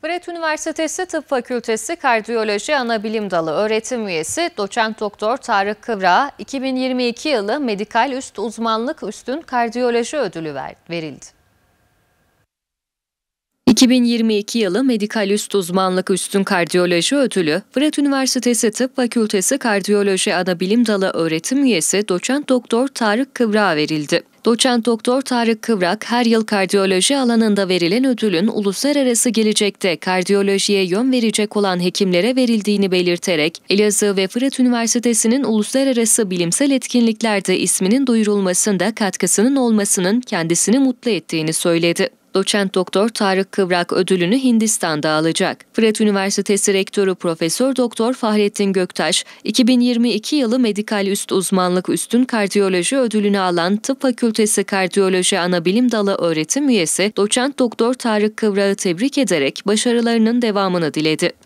Fırat Üniversitesi Tıp Fakültesi Kardiyoloji Anabilim Dalı öğretim üyesi doçent doktor Tarık Kıvra 2022 yılı Medikal Üst Uzmanlık Üstün Kardiyoloji Ödülü verildi. 2022 yılı Medikal Üst Uzmanlık Üstün Kardiyoloji Ödülü, Fırat Üniversitesi Tıp Fakültesi Kardiyoloji Anabilim Dalı öğretim üyesi doçent doktor Tarık Kıbra verildi. Doçent Doktor Tarık Kıvrak her yıl kardiyoloji alanında verilen ödülün uluslararası gelecekte kardiyolojiye yön verecek olan hekimlere verildiğini belirterek Elazığ ve Fırat Üniversitesi'nin uluslararası bilimsel etkinliklerde isminin duyurulmasında katkısının olmasının kendisini mutlu ettiğini söyledi doçent doktor Tarık Kıvrak ödülünü Hindistan'da alacak. Fırat Üniversitesi Rektörü Profesör Doktor Fahrettin Göktaş, 2022 yılı Medikal Üst Uzmanlık Üstün Kardiyoloji ödülünü alan Tıp Fakültesi Kardiyoloji Anabilim Dalı öğretim üyesi doçent doktor Tarık Kıvrak'ı tebrik ederek başarılarının devamını diledi.